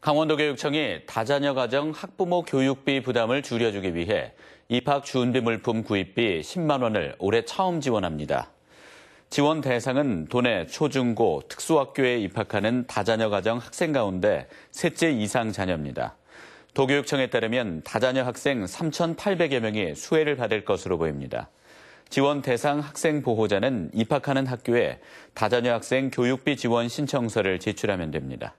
강원도교육청이 다자녀 가정 학부모 교육비 부담을 줄여주기 위해 입학 준비 물품 구입비 10만 원을 올해 처음 지원합니다. 지원 대상은 도내 초중고 특수학교에 입학하는 다자녀 가정 학생 가운데 셋째 이상 자녀입니다. 도교육청에 따르면 다자녀 학생 3,800여 명이 수혜를 받을 것으로 보입니다. 지원 대상 학생 보호자는 입학하는 학교에 다자녀 학생 교육비 지원 신청서를 제출하면 됩니다.